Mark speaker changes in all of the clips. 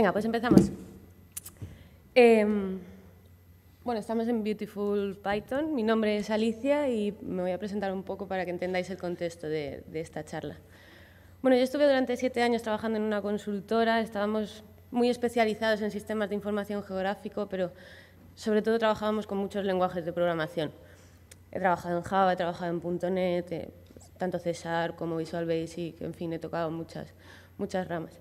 Speaker 1: Venga, pues empezamos. Em, bueno, estamos en Beautiful Python. Mi nombre es Alicia y me voy a presentar un poco para que entendáis el contexto de, esta charla. Bueno, yo estuve durante siete años trabajando en una consultora. Estábamos muy especializados en sistemas de información geográfico, pero sobre todo trabajábamos con muchos lenguajes de programación. He trabajado en Java, he trabajado en .NET, eh, tanto César como Visual Basic, en fin, he tocado muchas ramas.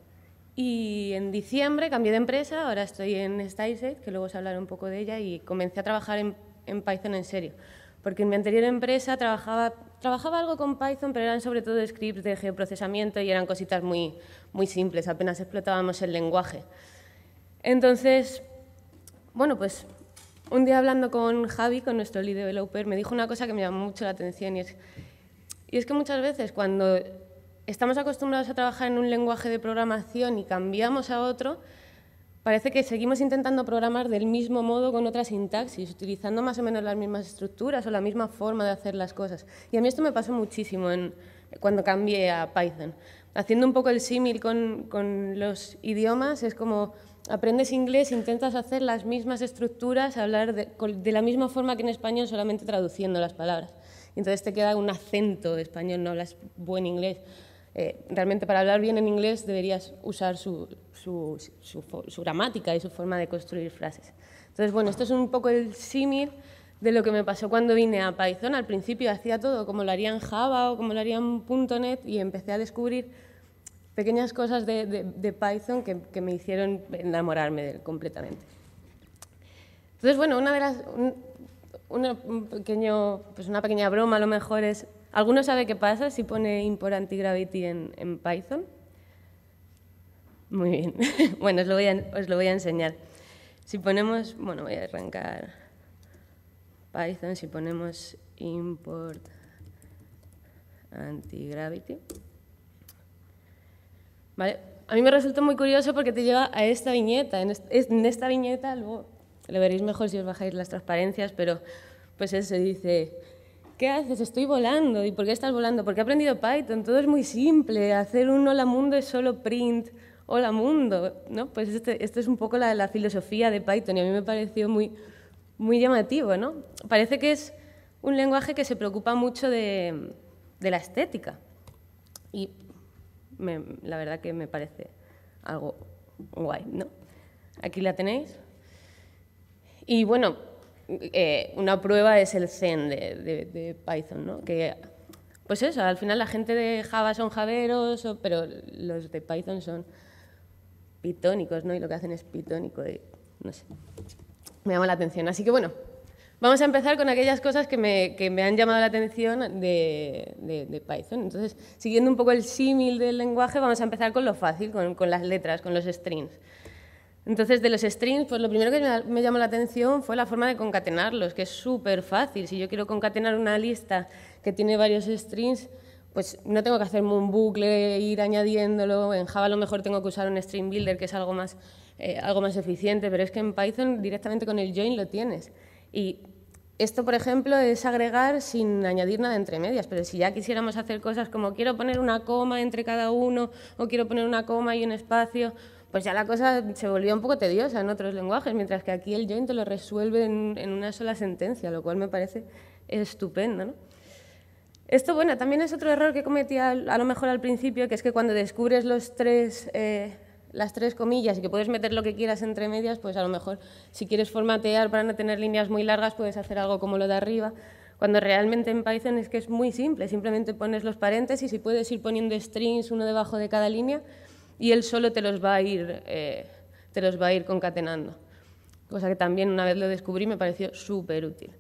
Speaker 1: Y en diciembre cambié de empresa, ahora estoy en StyleSafe, que luego os hablaré un poco de ella, y comencé a trabajar en, Python en serio. Porque en mi anterior empresa trabajaba, trabajaba algo con Python, pero eran sobre todo scripts de geoprocesamiento y eran cositas muy, muy simples, apenas explotábamos el lenguaje. Entonces, bueno, pues un día hablando con Javi, con nuestro lead developer, me dijo una cosa que me llamó mucho la atención y es, y es que muchas veces cuando estamos acostumbrados a trabajar en un lenguaje de programación y cambiamos a otro, parece que seguimos intentando programar del mismo modo con otra sintaxis, utilizando más o menos las mismas estructuras o la misma forma de hacer las cosas. Y a mí esto me pasó muchísimo cuando cambié a Python. Haciendo un poco el símil con, los idiomas, es como aprendes inglés, intentas hacer las mismas estructuras, hablar de, la misma forma que en español, solamente traduciendo las palabras. Entonces te queda un acento de español, no hablas buen inglés. Eh, realmente para hablar bien en inglés deberías usar su, gramática y su forma de construir frases. Entonces, bueno, esto es un poco el símil de lo que me pasó cuando vine a Python. Al principio hacía todo como lo haría en Java o como lo haría en .NET y empecé a descubrir pequeñas cosas de, Python que, me hicieron enamorarme de él completamente. Entonces, bueno, una de pequeño, pues una pequeña broma a lo mejor es ¿Alguno sabe qué pasa si pone import anti en, Python? Muy bien. bueno, os lo, voy a, enseñar. Si ponemos, bueno, voy a arrancar Python, si ponemos import anti-gravity. A mí me resulta muy curioso porque te lleva a esta viñeta. En, esta viñeta, luego lo veréis mejor si os bajáis las transparencias, pero pues eso dice ¿qué haces? Estoy volando. ¿Y por qué estás volando? Porque he aprendido Python, todo es muy simple. Hacer un hola mundo es solo print, hola mundo, ¿no? Pues este, esto es un poco la, filosofía de Python y a mí me pareció muy, muy llamativo, ¿no? Parece que es un lenguaje que se preocupa mucho de, de la estética y la verdad que me parece algo guay, ¿no? Aquí la tenéis. Y bueno, eh, una prueba es el Zen de, Python, Que, pues eso, al final la gente de Java son javeros, pero los de Python son pitónicos, ¿no? Y lo que hacen es pitónico, Me llama la atención. Así que bueno, vamos a empezar con aquellas cosas que me, han llamado la atención de, Python. Entonces, siguiendo un poco el símil del lenguaje, vamos a empezar con lo fácil, con las letras, con los strings. Entonces, de los strings, pues lo primero que me, llamó la atención fue la forma de concatenarlos, que es súper fácil. Si yo quiero concatenar una lista que tiene varios strings, pues no tengo que hacerme un bucle, e ir añadiéndolo. En Java a lo mejor tengo que usar un string builder, que es algo más, eh, algo más eficiente, pero es que en Python directamente con el join lo tienes. Y esto, por ejemplo, es agregar sin añadir nada entre medias, pero si ya quisiéramos hacer cosas como quiero poner una coma entre cada uno o quiero poner una coma y un espacio pues ya la cosa se volvió un poco tediosa en otros lenguajes, mientras que aquí el join te lo resuelve en, una sola sentencia, lo cual me parece estupendo. Esto, bueno, también es otro error que cometí a lo mejor al principio, que es que cuando descubres los eh, las tres comillas y que puedes meter lo que quieras entre medias, pues a lo mejor si quieres formatear para no tener líneas muy largas, puedes hacer algo como lo de arriba, cuando realmente en Python es que es muy simple, simplemente pones los paréntesis y si puedes ir poniendo strings uno debajo de cada línea y él solo te los va a ir, eh, te los va a ir concatenando. Cosa que también una vez lo descubrí me pareció súper útil.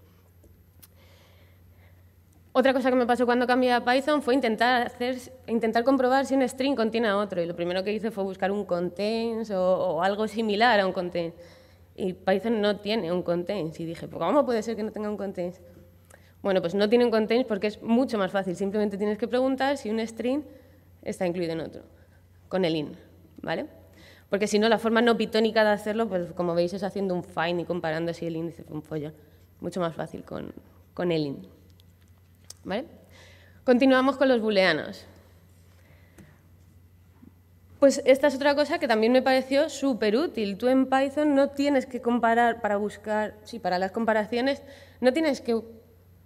Speaker 1: Otra cosa que me pasó cuando cambié a Python fue intentar, hacer, intentar comprobar si un string contiene a otro. Y lo primero que hice fue buscar un contains o, algo similar a un contains. Y Python no tiene un contains. Y dije, pues, ¿cómo puede ser que no tenga un contains? Bueno, pues no tiene un contains porque es mucho más fácil. Simplemente tienes que preguntar si un string está incluido en otro con el in, ¿vale? Porque si no, la forma no pitónica de hacerlo, pues como veis, es haciendo un find y comparando así el índice con un folla Mucho más fácil con, con el in. ¿Vale? Continuamos con los booleanos. Pues esta es otra cosa que también me pareció súper útil. Tú en Python no tienes que comparar para buscar, sí, para las comparaciones, no tienes que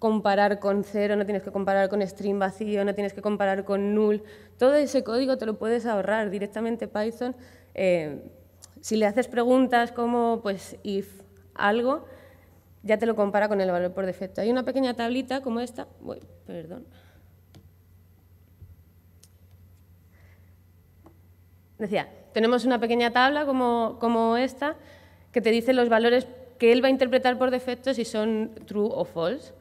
Speaker 1: comparar con cero, no tienes que comparar con string vacío, no tienes que comparar con null. Todo ese código te lo puedes ahorrar directamente Python. Eh, si le haces preguntas como pues if algo, ya te lo compara con el valor por defecto. Hay una pequeña tablita como esta, perdón. Decía, tenemos una pequeña tabla como, como esta que te dice los valores que él va a interpretar por defecto si son true o false.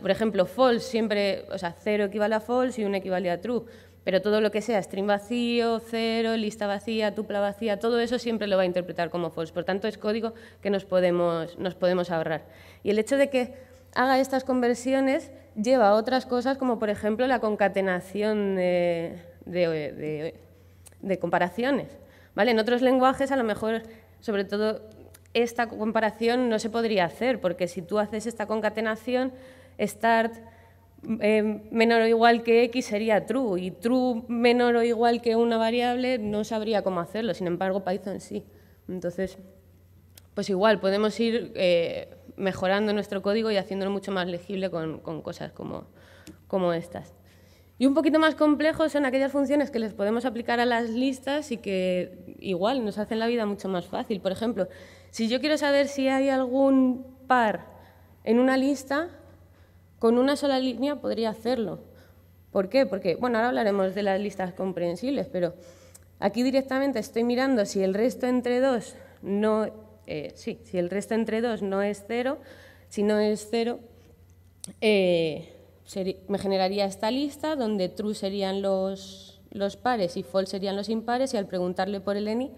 Speaker 1: Por ejemplo, false siempre, o sea, cero equivale a false y 1 equivale a true, pero todo lo que sea string vacío, cero, lista vacía, tupla vacía, todo eso siempre lo va a interpretar como false. Por tanto, es código que nos podemos, ahorrar. Y el hecho de que haga estas conversiones lleva a otras cosas, como por ejemplo la concatenación de, comparaciones. ¿vale? En otros lenguajes, a lo mejor, sobre todo esta comparación no se podría hacer, porque si tú haces esta concatenación, start em, menor o igual que x sería true y true menor o igual que una variable no sabría cómo hacerlo, sin embargo Python sí. Entonces, pues igual, podemos ir eh, mejorando nuestro código y haciéndolo mucho más legible con, cosas como, como estas. Y un poquito más complejo son aquellas funciones que les podemos aplicar a las listas y que igual nos hacen la vida mucho más fácil. Por ejemplo, si yo quiero saber si hay algún par en una lista, con una sola línea podría hacerlo. ¿Por qué? Porque, bueno, ahora hablaremos de las listas comprensibles, pero aquí directamente estoy mirando si el resto entre dos no, eh, sí, si el resto entre dos no es cero, si no es cero, eh, me generaría esta lista donde true serían los, los, pares y false serían los impares y al preguntarle por el any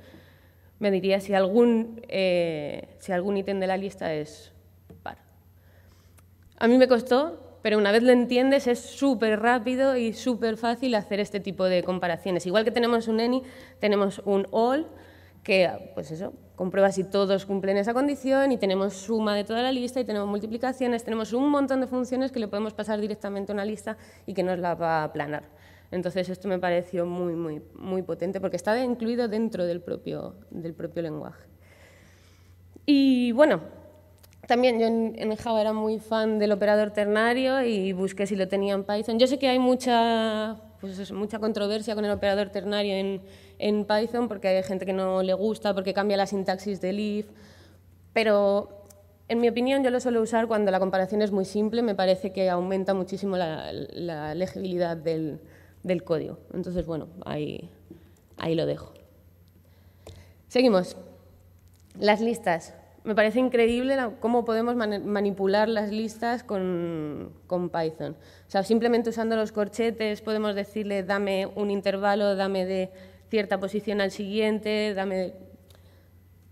Speaker 1: me diría si algún, eh, si algún ítem de la lista es a mí me costó, pero una vez lo entiendes es súper rápido y súper fácil hacer este tipo de comparaciones. Igual que tenemos un any, tenemos un ALL, que, pues eso, comprueba si todos cumplen esa condición y tenemos suma de toda la lista y tenemos multiplicaciones, tenemos un montón de funciones que le podemos pasar directamente a una lista y que nos la va a aplanar. Entonces esto me pareció muy, muy, muy potente porque estaba incluido dentro del propio, del propio lenguaje. Y bueno, también yo en, Java era muy fan del operador ternario y busqué si lo tenía en Python. Yo sé que hay mucha, pues mucha controversia con el operador ternario en, Python porque hay gente que no le gusta, porque cambia la sintaxis del if, pero en mi opinión, yo lo suelo usar cuando la comparación es muy simple, me parece que aumenta muchísimo la, legibilidad del, código. Entonces, bueno, ahí lo dejo. Seguimos. Las listas me parece increíble cómo podemos manipular las listas con, Python. O sea, simplemente usando los corchetes podemos decirle dame un intervalo, dame de cierta posición al siguiente, dame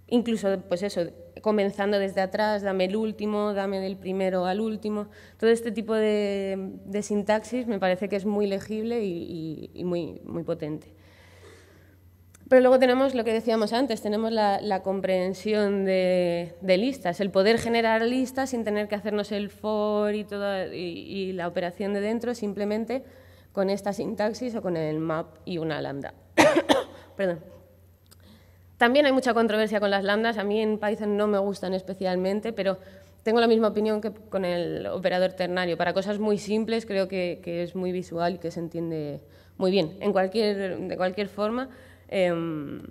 Speaker 1: incluso pues eso, comenzando desde atrás, dame el último, dame del primero al último. Todo este tipo de, sintaxis me parece que es muy legible y, muy potente. Pero luego tenemos lo que decíamos antes, tenemos la, comprensión de, listas, el poder generar listas sin tener que hacernos el for y, toda, y, la operación de dentro, simplemente con esta sintaxis o con el map y una lambda. Perdón. También hay mucha controversia con las lambdas, a mí en Python no me gustan especialmente, pero tengo la misma opinión que con el operador ternario. Para cosas muy simples creo que, que es muy visual y que se entiende muy bien. En cualquier, de cualquier forma, Em,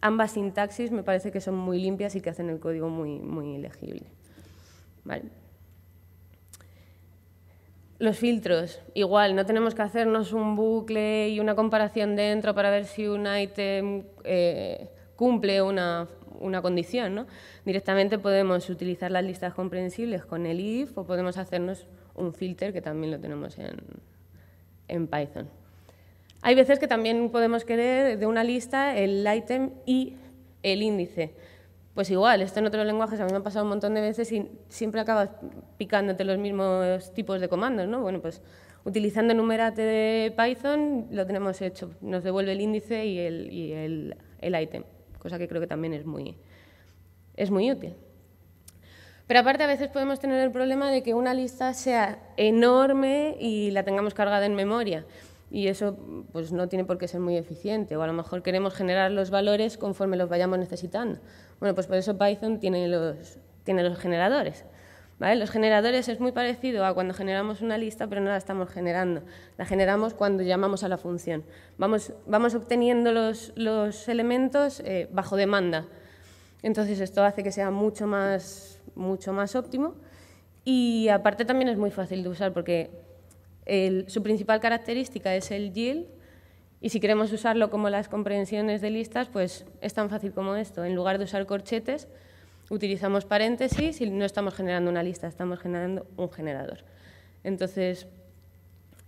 Speaker 1: ambas sintaxis me parece que son muy limpias y que hacen el código muy, muy legible. Los filtros, igual, no tenemos que hacernos un bucle y una comparación dentro para ver si un item eh, cumple una, condición. ¿no? Directamente podemos utilizar las listas comprensibles con el if o podemos hacernos un filter que también lo tenemos en Python. Hay veces que también podemos querer de una lista el item y el índice. Pues igual, esto en otros lenguajes a mí me ha pasado un montón de veces y siempre acabas picándote los mismos tipos de comandos, ¿no? Bueno, pues utilizando numerate de Python lo tenemos hecho. Nos devuelve el índice y el, item, cosa que creo que también es muy, es muy útil. Pero aparte a veces podemos tener el problema de que una lista sea enorme y la tengamos cargada en memoria y eso pues no tiene por qué ser muy eficiente o a lo mejor queremos generar los valores conforme los vayamos necesitando. Bueno, pues por eso Python tiene los, tiene los generadores. ¿Vale? Los generadores es muy parecido a cuando generamos una lista, pero no la estamos generando. La generamos cuando llamamos a la función. Vamos, vamos obteniendo los, los elementos eh, bajo demanda. Entonces esto hace que sea mucho más, mucho más óptimo y aparte también es muy fácil de usar porque su principal característica es el yield y si queremos usarlo como las comprensiones de listas, pues es tan fácil como esto. En lugar de usar corchetes, utilizamos paréntesis y no estamos generando una lista, estamos generando un generador. Entonces,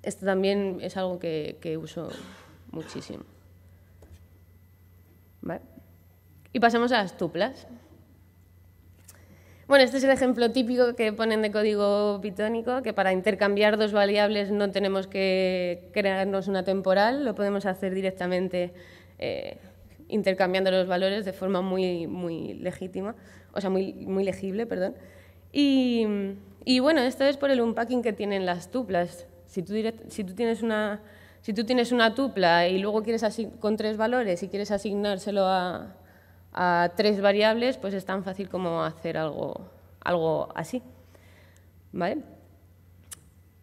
Speaker 1: esto también es algo que, uso muchísimo. Y pasamos a las tuplas. Bueno, este es el ejemplo típico que ponen de código pitónico, que para intercambiar dos variables no tenemos que crearnos una temporal, lo podemos hacer directamente eh, intercambiando los valores de forma muy, muy legítima, o sea, muy, muy legible, perdón. Y, bueno, esto es por el unpacking que tienen las tuplas. Si tú, tienes una... Si tú tienes una tupla y luego quieres con tres valores y quieres asignárselo a, a tres variables, pues es tan fácil como hacer algo, algo así.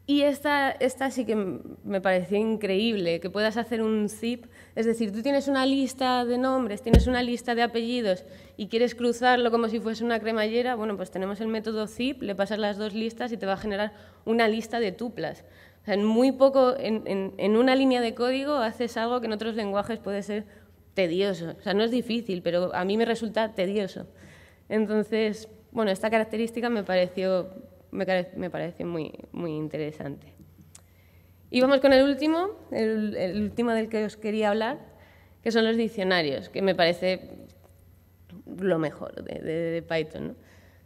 Speaker 1: Y esta, esta sí que me pareció increíble, que puedas hacer un zip, es decir, tú tienes una lista de nombres, tienes una lista de apellidos y quieres cruzarlo como si fuese una cremallera, bueno, pues tenemos el método zip, le pasas las dos listas y te va a generar una lista de tuplas. en muy poco, en, en una línea de código haces algo que en otros lenguajes puede ser tedioso. O sea, no es difícil, pero a mí me resulta tedioso. Entonces, bueno, esta característica me pareció, me, parece muy, muy interesante. Y vamos con el último, el, último del que os quería hablar, que son los diccionarios, que me parece lo mejor de, Python.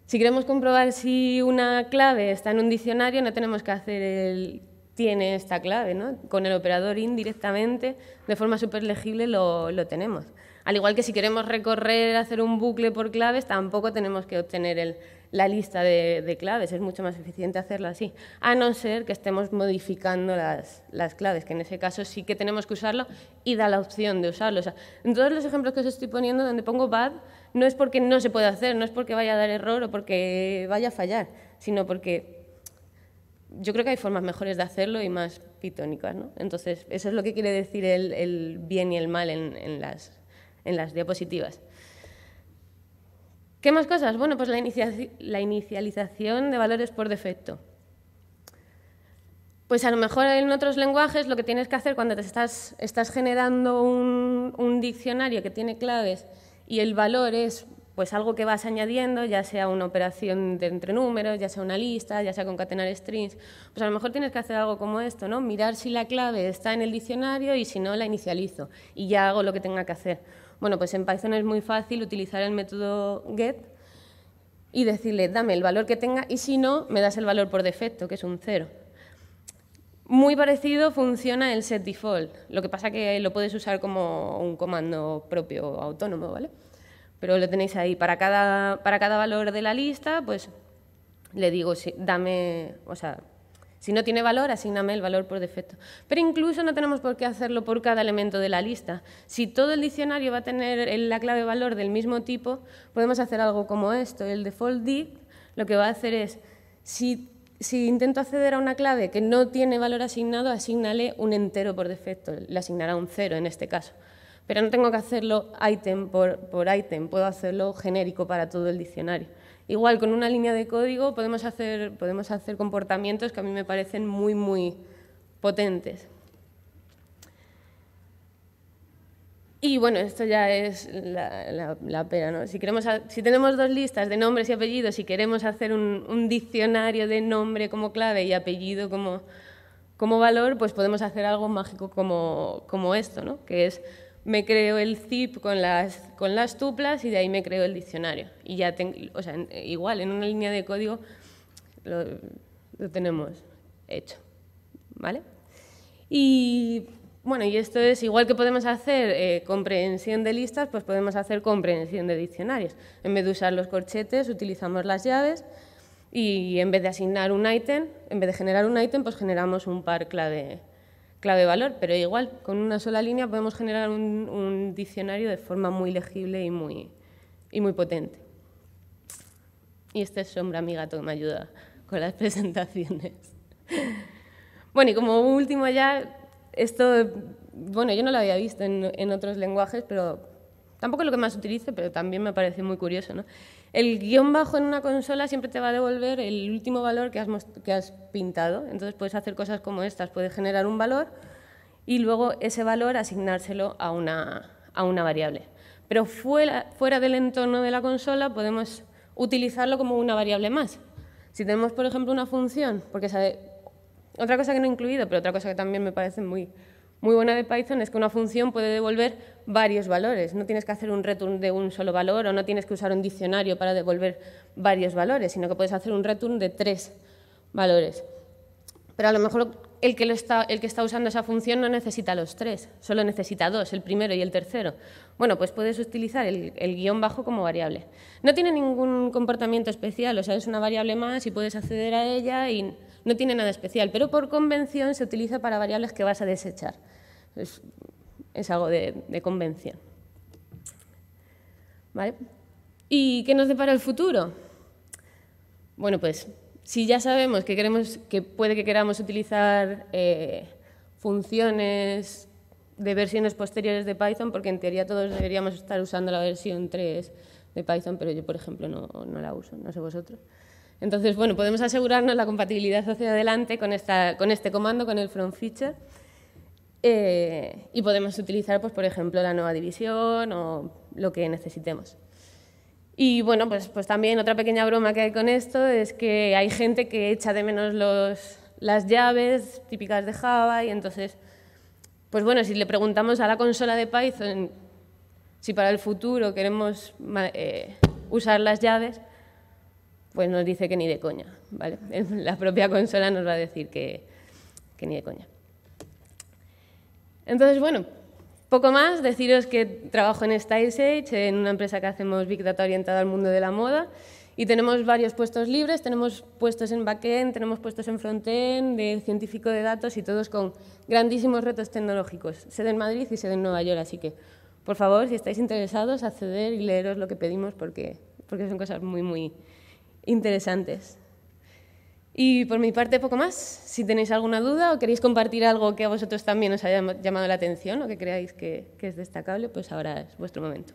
Speaker 1: Si queremos comprobar si una clave está en un diccionario, no tenemos que hacer el tiene esta clave, ¿no? Con el operador in directamente, de forma súper legible, lo, tenemos. Al igual que si queremos recorrer, hacer un bucle por claves, tampoco tenemos que obtener la lista de, claves, es mucho más eficiente hacerlo así, a no ser que estemos modificando las, las, claves, que en ese caso sí que tenemos que usarlo y da la opción de usarlo. en todos los ejemplos que os estoy poniendo donde pongo bad, no es porque no se puede hacer, no es porque vaya a dar error o porque vaya a fallar, sino porque yo creo que hay formas mejores de hacerlo y más pitónicas, ¿no? Entonces, eso es lo que quiere decir el, bien y el mal en, las, en las diapositivas. ¿Qué más cosas? Bueno, pues la, inicialización de valores por defecto. Pues a lo mejor en otros lenguajes lo que tienes que hacer cuando te estás, estás generando un, un diccionario que tiene claves y el valor es pues algo que vas añadiendo, ya sea una operación de entre números, ya sea una lista, ya sea concatenar strings, pues a lo mejor tienes que hacer algo como esto, ¿no? Mirar si la clave está en el diccionario y si no la inicializo y ya hago lo que tenga que hacer. Bueno, pues en Python es muy fácil utilizar el método get y decirle, dame el valor que tenga y si no, me das el valor por defecto, que es un cero. Muy parecido funciona el set default, lo que pasa que lo puedes usar como un comando propio autónomo, ¿vale? pero lo tenéis ahí. Para cada, para cada valor de la lista, pues le digo, si, dame, o sea, si no tiene valor, asígname el valor por defecto. Pero incluso no tenemos por qué hacerlo por cada elemento de la lista. Si todo el diccionario va a tener la clave valor del mismo tipo, podemos hacer algo como esto. El default dict lo que va a hacer es, si, si intento acceder a una clave que no tiene valor asignado, asignale un entero por defecto, le asignará un cero en este caso pero no tengo que hacerlo item por, por ítem, puedo hacerlo genérico para todo el diccionario. Igual, con una línea de código podemos hacer, podemos hacer comportamientos que a mí me parecen muy, muy potentes. Y bueno, esto ya es la, pera, Si, queremos, si tenemos dos listas de nombres y apellidos y queremos hacer un, diccionario de nombre como clave y apellido como, como valor, pues podemos hacer algo mágico como, esto, ¿no? Que es me creo el zip con las, con las tuplas y de ahí me creo el diccionario. Y ya, tengo, o sea, igual, en una línea de código lo, tenemos hecho, ¿vale? Y bueno, y esto es igual que podemos hacer eh, comprensión de listas, pues podemos hacer comprensión de diccionarios. En vez de usar los corchetes, utilizamos las llaves y en vez de asignar un ítem, en vez de generar un ítem, pues generamos un par clave clave valor, pero igual, con una sola línea podemos generar un, diccionario de forma muy legible y muy, muy potente. Y este es Sombra, mi gato, que me ayuda con las presentaciones. bueno, y como último ya, esto, bueno, yo no lo había visto en, en otros lenguajes, pero Tampoco es lo que más utilice, pero también me parece muy curioso. ¿no? El guión bajo en una consola siempre te va a devolver el último valor que has, pintado. Entonces puedes hacer cosas como estas. Puedes generar un valor y luego ese valor asignárselo a una, a una variable. Pero fuera, fuera del entorno de la consola podemos utilizarlo como una variable más. Si tenemos, por ejemplo, una función, porque sabe, otra cosa que no he incluido, pero otra cosa que también me parece muy muy buena de Python es que una función puede devolver varios valores. No tienes que hacer un return de un solo valor o no tienes que usar un diccionario para devolver varios valores, sino que puedes hacer un return de tres valores. Pero a lo mejor el que, está, el que está usando esa función no necesita los tres, solo necesita dos, el primero y el tercero. Bueno, pues puedes utilizar el, el guión bajo como variable. No tiene ningún comportamiento especial, o sea, es una variable más y puedes acceder a ella y no tiene nada especial, pero por convención se utiliza para variables que vas a desechar. Es, algo de, convención. ¿Y qué nos depara el futuro? Bueno, pues si ya sabemos que, queremos, que puede que queramos utilizar eh, funciones de versiones posteriores de Python, porque en teoría todos deberíamos estar usando la versión 3 de Python, pero yo, por ejemplo, no la uso, no sé vosotros. Entonces, bueno, podemos asegurarnos la compatibilidad hacia adelante con, esta, con este comando, con el front feature, eh, y podemos utilizar, pues, por ejemplo, la nueva división o lo que necesitemos. Y bueno, pues, pues también otra pequeña broma que hay con esto es que hay gente que echa de menos las llaves típicas de Java y entonces, pues bueno, si le preguntamos a la consola de Python si para el futuro queremos eh, usar las llaves, pues nos dice que ni de coña, ¿vale? La propia consola nos va a decir que, que ni de coña. Entonces, bueno, poco más, deciros que trabajo en StyleSage, en una empresa que hacemos Big Data orientada al mundo de la moda, y tenemos varios puestos libres, tenemos puestos en backend, tenemos puestos en frontend, de científico de datos y todos con grandísimos retos tecnológicos, sede en Madrid y sede en Nueva York, así que por favor, si estáis interesados, acceder y leeros lo que pedimos porque, porque son cosas muy, muy, interesantes. Y por mi parte, poco más. Si tenéis alguna duda o queréis compartir algo que a vosotros también os haya llamado la atención o que creáis que, es destacable, pues ahora es vuestro momento.